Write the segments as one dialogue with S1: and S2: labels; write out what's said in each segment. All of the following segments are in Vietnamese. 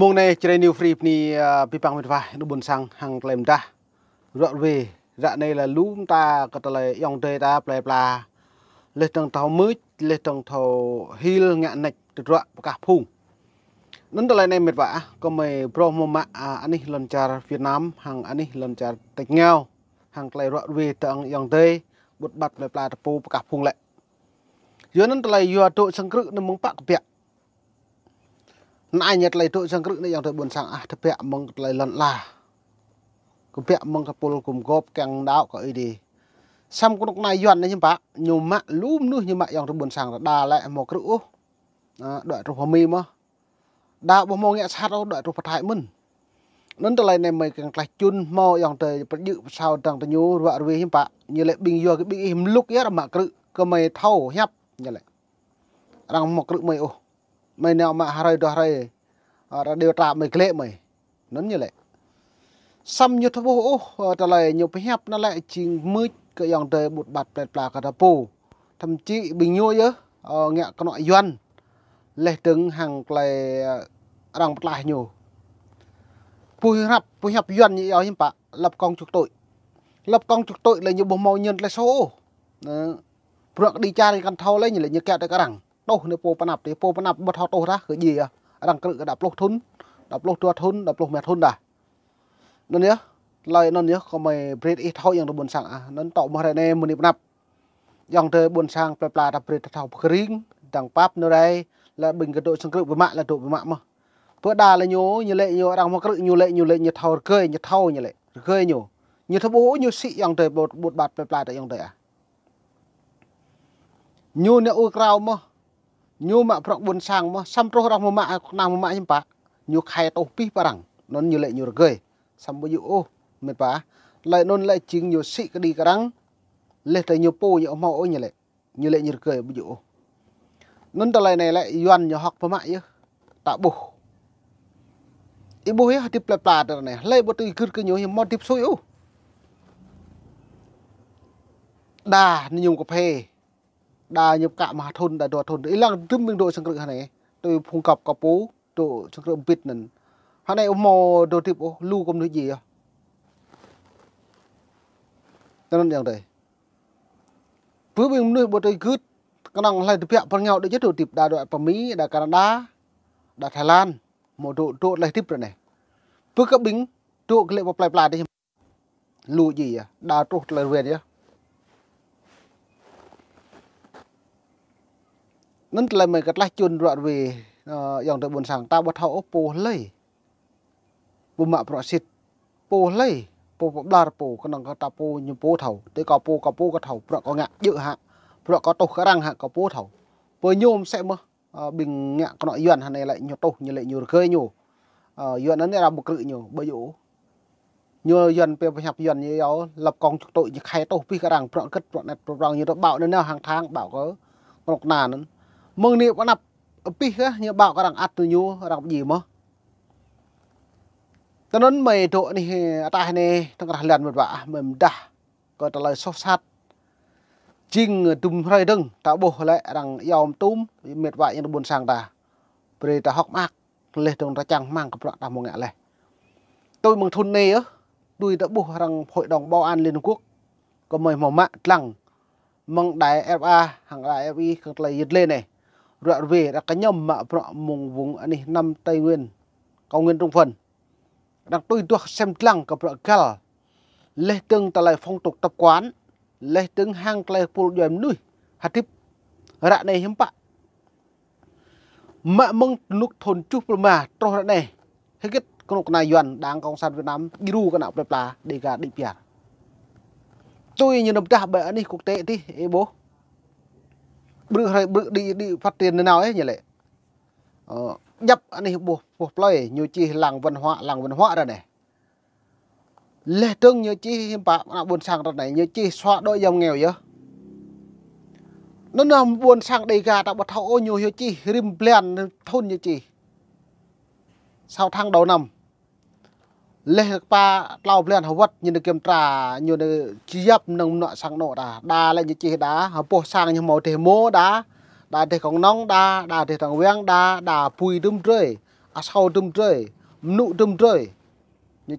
S1: មកណែជ្រៃនីវហ្វ្រីភ្នីពីប៉ាំងមិតវ៉ាឌុបុនសាំងហាំងក្លែមដារត់វេរ៉ាណេឡាលូមតាកតឡៃយ៉ងទេតាប្លែប្លាលេសតងថោមើចលេសតងថោហ៊ីលងាក់និចទរៈប្រកាសភូមិនឹងតឡៃណេមិតវ៉ាក៏មេប្រុសមកម៉ាក់អានេះលនចារវៀតណាមហាំងអានេះលនចារតិចងៅហាំងក្លែរត់វេតងយ៉ងទេបុតបាត់ប្លែប្លាតពូប្រកាសភូមិឡែយូនឹងតឡៃយូអតុសង្គ្រឹកនឹងមងបកពៈ nãy nhật lấy trội sang cực này dòng thời buồn sáng à thật bẹ mong lấy lần là cũng bẹ mong cái bồ cùng góp càng đạo có ý đi xăm cái lúc này dọn đấy nhưng bạn nhiều mạ lúm nữa nhưng mà dòng thời buồn sáng là đà lại một cái rũ đợi trong phòng mi mà đà bố mong nghe sát đâu đợi trong phật thái mình nên từ lại này mày càng lại chun mò dòng thời dự sao tăng tới nhú vợ vì hiếm bạn như lại bình vừa cái bình hiếm lúc ấy là mạ cứ cơ mày thâu nhấp như lại rằng một cự mày ô mày nèo mà hà rơi đỏ rơi ra à, điều trạ mày kệ mày nó như lệ xăm như thô vũ ờ, trả lời nhiều cái hẹp nó lại chỉ mới cái dòng trời bột bạt bẹt bạc cả pù thậm chí bình nhua nhớ ờ, nghe cái nội doanh lệ đứng hàng lại rằng ờ, bắt lại nhiều pù hợp pù hợp doanh như vậy nhưng bạn lập công trục tội lập công trục tội là nhiều bộ màu nhân lại số Đó. Rượt đi cha đi căn thâu lấy như là như kẹo tới cả rằng đâu nếu po pan nạp thì po pan nạp bật họ đâu ra cái gì à rằng cái đập lô thun đập lô tua thun đập lô mệt thun đã nó nhớ lời nó nhớ có mày breed ít thôi yang đồ buồn sang à nó tậu mà này mình nạp yang tới buồn sang plei plei đập breed thao đằng pap nó đây là bình cái đội sang cự với mạng là đội với mạng mà bữa đà là nhố như lệ nhố đang mà cự nhố lệ nhố lệ nhớ thao cười nhớ thao như lệ cười nhố như thấp bố như sĩ yang tới bột bột bạt plei plei tại yang tới à nhố nè ô crowd mà nhu mạ prok bun sang mo sam pro rang mo ma nang mo ma chim pa nhu khai to pi parang non như lệ nhu rgei xăm bu yu o me pa lại non lệ chính nhu si ka di karang le te nhu po nhu mo o nhu lệ nhu le nhu rgei bu yu non ta lệ này lại yuan nhu hok pa ma yu bù, bu ibu ya tiếp pla pla ta này lại bu ti kir ke nhu mo tip sui o da nhu ko phe đa nhập cả mà thôn đại đồ thôn ý là tướng mình đội sang cực này tôi phùng cặp có bố độ sang cực bịt nè hắn này ông mò đồ tiếp lưu công nói gì à cho nên dạng vậy? bữa mình nuôi bộ tôi cứ cái năng lại tiếp bằng nhau để chế độ tiếp đa đội bằng mỹ đa canada đa thái lan một độ độ lại tiếp rồi này bữa các bính độ cái lệ vào play play đấy lùi gì à đa trốt lại về đấy nên là mình chun đoạn về như ta ta bắt thầu thầu, thầu, xịt, cái có có dự hạ, hạ với nhôm sẽ นั่นเลยมันก็ไล่จุนรอดวีอย่างตัวบนสังตาบัดเขาปูเลยบุมะประสิทธิ์ปูเลยปูปลาปูก็นังก็ตาปูยุปูเถาตีก็ปูก็ปูก็เถาเพราะก็งะเยอะฮะเพราะก็ตกกระรังฮะก็ปูเถาเพื่อโยมเสมอ ờ, bình ngạ con nội yuan hà này lại nhiều tổ như lại nhiều khơi nhiều ờ, nó là một cự nhiều bởi dụ nhiều yuan pe nhập yuan như đó lập công chục tội như khai tổ pi cái rằng prọn cất prọn này prọn như đó bảo nên nào hàng tháng bảo có một nà nữa mừng nị có nạp ờ, pi á như bảo có đằng ăn từ nhú, đằng gì mà tao nói mày trộn này tại này tao đặt lần một vạ mềm đã có trả lời sâu sát chinh ờ, tùm hơi đừng tạo bộ lại rằng yom tùm miệt vạ như buồn sang ta bởi ta học mạc lệ đồng ta chẳng mang cặp đoạn đàm một ngã lệ tôi mừng thôn này á tôi đã bộ rằng hội đồng bảo an liên hợp quốc có mời mỏ mạ lằng mừng đại fa hàng đại fi cực là yết lên này rọa về đã cá nhầm mạ bọ mùng vùng anh năm tây nguyên cao nguyên trung phần đang tôi được xem lăng cặp bọ gal lê tương ta lại phong tục tập quán lê tương hang lại pul doem núi hạt tiếp rạ này hiếm bạn mạ mông lúc thôn chút mà trong rạ này hết cái con nục này yuan đang công sản Việt Nam iru cái nào đẹp là để cả định biển tôi nhìn đầm đà anh này quốc tế thì bố bước hay bước đi đi phát triển thế nào ấy nhỉ lệ ờ, nhập anh ấy buộc buộc lời nhiều chi làng văn hóa làng văn hóa rồi này lệ tương như chi hiểm bạc là buồn sang rồi này như chi xóa đôi dòng nghèo chứ nó nằm buồn sang đầy gà đã bắt thấu ô nhiều như chi rim plean thôn như chi sau tháng đầu năm លេះប៉ាក្លោប្លែនហវត្តញិនគឹមត្រាញនជាបនឹងណក់សាំងណោដាដាលេញជីដាហពោះសាំងញមោទេមោដាដាទេកងណងដាដាទេតងវៀងដាដាពុយទុំត្រេអសោទុំត្រេមនុទុំត្រេញ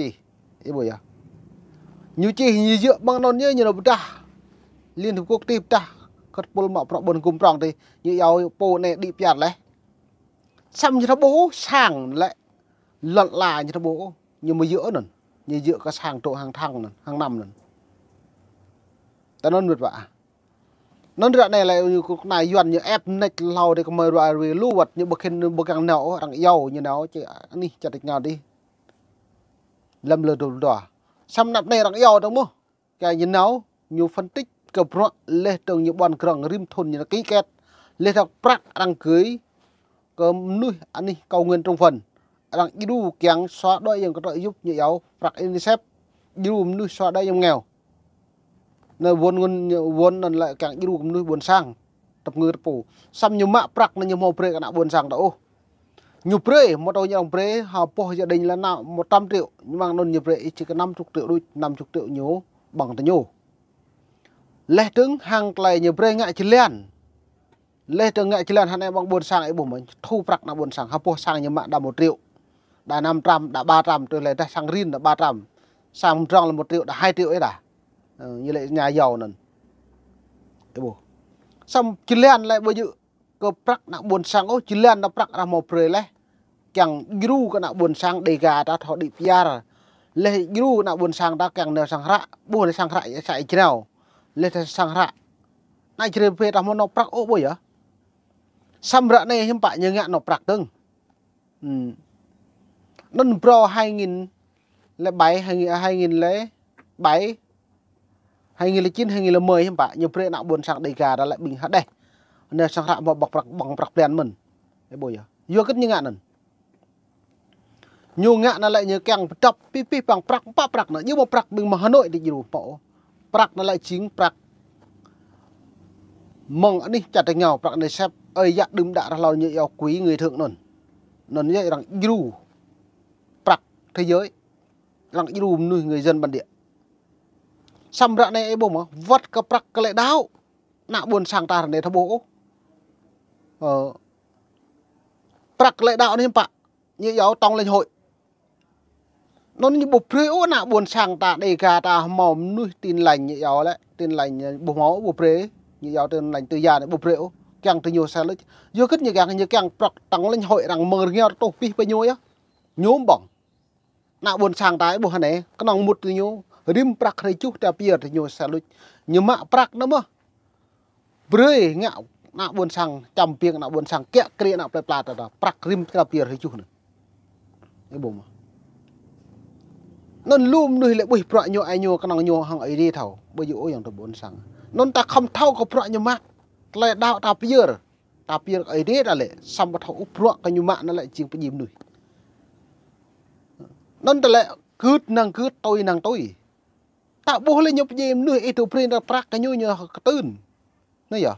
S1: ជីអីបុយាញជីញយបងណនញញរបដាលៀនទុកទីបដាគាត់ពុលមកប្របនគុំប្រងទេញយឲ្យពោណេឌីប្យ៉ាត់លេះសាំញរបោសាំងលេលលាញរបោ nhưng mà giữa nần như giữa các hàng trộn hàng thăng nần hàng năm nần ta nó nuột vạ nó ra này là như cái này dọn như ép nách lau để có mời rồi về lưu vật như bậc khen bậc càng nậu đằng giàu như nào chứ đi à, chặt được nhau đi lâm lơ đồ đỏ xăm nạp này đằng giàu đúng không cái như nào như phân tích cập rõ lê trường như bàn cường rim thôn như là ký kết lê thọc prak đằng cưới cơm nuôi anh đi cầu nguyện trong phần rằng iru kiếng xóa đôi yang có trợ giúp như yếu hoặc unicef iru nuôi xóa đôi yang nghèo nơi vốn ngôn vốn lần lại càng iru nuôi buồn sang tập người tập phủ xăm nhiều mạ prak là nhiều màu pre cả nạ buồn sang đâu nhiều pre một đôi nhiều pre họ po gia đình là nào 100 triệu nhưng mà nó nhiều pre chỉ có 50 triệu đôi 50 triệu nhố bằng tay nhô lê tướng hàng lại nhiều pre ngại chỉ liền lê tướng ngại chỉ liền hắn em bằng buồn sang ấy bổ mình thu prak là buồn sang họ po sang nhiều mạ đa một triệu đã 500 đã 300 trở lại đã sang rin đã 300 sang một là một triệu đã hai triệu ấy đã ừ, ờ, như lại nhà giàu nè bố xong chỉ lên lại bây giờ cơ prak nặng buồn sang ô chỉ lên nó prak ra một prê lẽ chẳng gru cái nặng buồn sang đề gà đã thọ đi pia rồi lệ gru nặng buồn sang đã càng nợ sang rạ buồn sang rạ chạy chứ nào lệ sang rạ nãy chỉ phê ta muốn nó prak ô bây giờ xong rạ này hiếm bạn như ngạn nó prak từng ừ. Nôn Pro hai hai hai hai hai nghìn nghìn nghìn nghìn lẻ lẻ lẻ bảy bảy chín nghìn lẻ mười 2010 hả nhiều pre nặng buồn sang đầy gà đã lại bình hát đây nên sang hạ bọc bọc bằng bọc đèn mình cái bồi giờ vô cất như ngạn nần nhiều ngạn nó lại như càng đập pi pi bằng prak pa prak nữa như một prak bình mà Hà Nội thì nhiều bộ prak nó lại chính prak mong anh đi chặt thành nhau prak này xếp ơi dạ đừng đã là lo như yêu quý người thượng nần nần như vậy rằng nhiều thế giới lang ít rùm nuôi người dân bản địa xăm rạ này bố mà vật cặp rắc cái lại đáo nạ buồn sang ta này thà bố ờ rắc lệ đạo nên bạn, như giáo tông lên hội nó như bục phiếu nạ buồn sang ta để gà ta mỏm nuôi tin lành như giáo đấy tin lành ờ, bục máu bục rễ như giáo tin lành từ già này bục phiếu càng từ nhiều xe lấy vô kết như càng như càng tăng lên hội rằng mờ nghe tổ phi bao nhiêu á nhóm bỏng ដាក់បួនឆាងតែបុះណែក្នុងមុតញូរិមប្រាក់គ្រីជុះតែពីរញូសាលុចញមាក់ប្រាក់ណមព្រឺងាក់ដាក់បួនឆាងចាំពីងដាក់បួនឆាងកាក់គ្រាដាក់ផ្លែផ្លាតទៅប្រាក់រិមតែពីរជុះនេះឯបងននលូមនេះលេបុយប្រាក់ញូអៃញូក្នុងញូហងអីរីថោបើយូអូយ៉ាងទៅបួនឆាងននតាខំថោក៏ប្រាក់ញមាក់ក្លែដោតាពីរតាពីរអីរីតាលេសំបថោឧប្រកកញមាក់ណលេជាងពីមនេះដុនតលែគឺនឹងគឺតុយនឹងតុយតាបុះលេញប់យេមនឿអ៊ីទូព្រីនប្រាក់កញុញកតឿននេះយ៉ា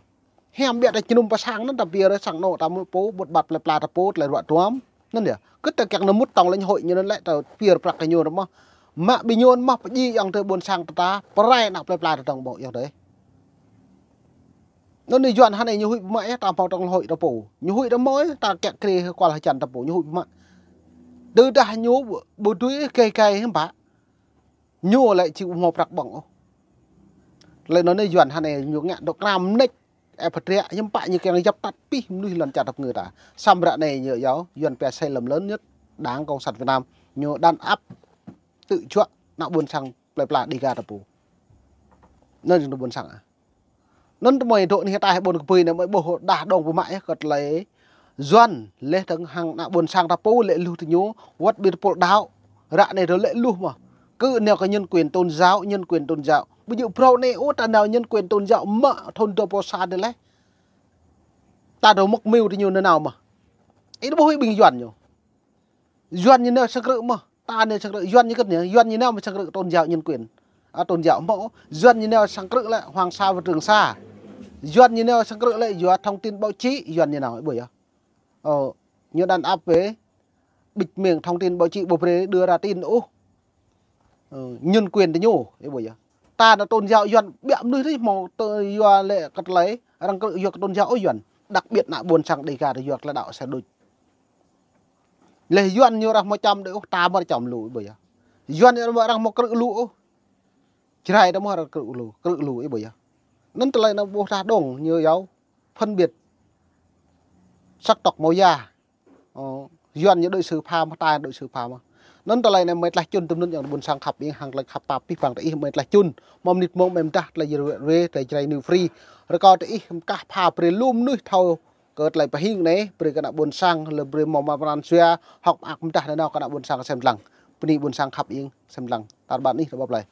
S1: ហែមបាក់តែជំនុំប្រឆាំងនោះតាវារសាំងណូតាមួយពូបុតបាត់ផ្លែផ្លាតាពូតលែរត់ទួមនោះនេះគឺតែកាក់នមុតតងលេញហុយញនលែតើវាប្រាក់កញុរបស់ម៉ាក់ប៊ីញូនមកបជីយ៉ាងទៅបួនសាំងតាប្រែដាក់ផ្លែផ្លាតាតងបោកយ៉ាងទៅនោះនេះយន់ហានឯងញុយម៉ាក់តាផោតងហុយតពូញុយតម៉យតា កាក់គ្រីគាត់ហចន្ទតពូញុយម៉ាក់ tư đã nhú bộ túi cây cây hả bá nhô lại chịu một đặc bỏng lại nói nơi dọn hà này nhô ngạn độc làm nịch em phải rẻ nhưng bạn như cái này dập tắt pi nuôi lần chặt đập người ta xăm rạ này nhờ giáo dọn pè sai lầm lớn nhất đáng công sản Việt Nam nhô đan áp tự chuộng nạo buồn sang lại lại đi gà đập bù nên chúng tôi buồn sang à nên tôi mày đội hiện tại bọn cái này mới bộ đả đồng của mãi gật lấy doan lệ thằng hàng nạ buồn sang ta bố lưu thì nhú what biệt bộ đạo rạ này rồi lệ lưu mà cứ nèo cái nhân quyền tôn giáo nhân quyền tôn giáo bây giờ pro này ô ta nào nhân quyền tôn giáo mợ thôn đô bò xa đây lấy ta đâu mắc mưu thì nhiều nơi nào mà Ít nó hơi bình doan nhiều doan như nào sang rự mà ta nên sang rự doan như cái này doan như nào mà sang rự tôn giáo nhân quyền à, tôn giáo mẫu doan như nào sang rự lại hoàng sa và trường sa doan như nào sang rự lại doan thông tin báo chí doan như nào ấy bởi không Ờ, như đàn áp về bịch miệng thông tin báo chí bộ phê đưa ra tin ô ờ, nhân quyền thì nhổ thế bây giờ ta đã tôn giáo dọn biệm nơi thế mà tôi do lệ cắt lấy đang cơ do tôn giáo dọn đặc biệt là buồn chẳng để cả để dọn là đạo sẽ đổi lệ dọn như rằng một trăm đấy ta mà chồng lũ bây giờ dọn như rằng một cự lũ chỉ hay đó mà cự lũ cự lũ ấy bây giờ nên từ lại nó vô ra đồng như giáo phân biệt sắc tộc mô gia dọn như đội sử pha mà ta đội sử pha mà nên tại này mấy lá chun tùm nên những buồn sang khắp yên hàng lại khắp bạp biết bằng tại mấy lá chun mầm nít mông mềm ta là dừa rê tại chạy nữ free rồi có tại cả pha pre lùm nuôi thâu កើតឡើងប្រហិងណែព្រឺកណបុនសាំងលើព្រឺមកមកប្រានសឿហុកអាក់មិនតាស់នៅកណបុនសាំងសែមឡាំងព្នីបុនសាំងខាប់អៀងសែមឡាំងតាបាននេះរបបឡើយ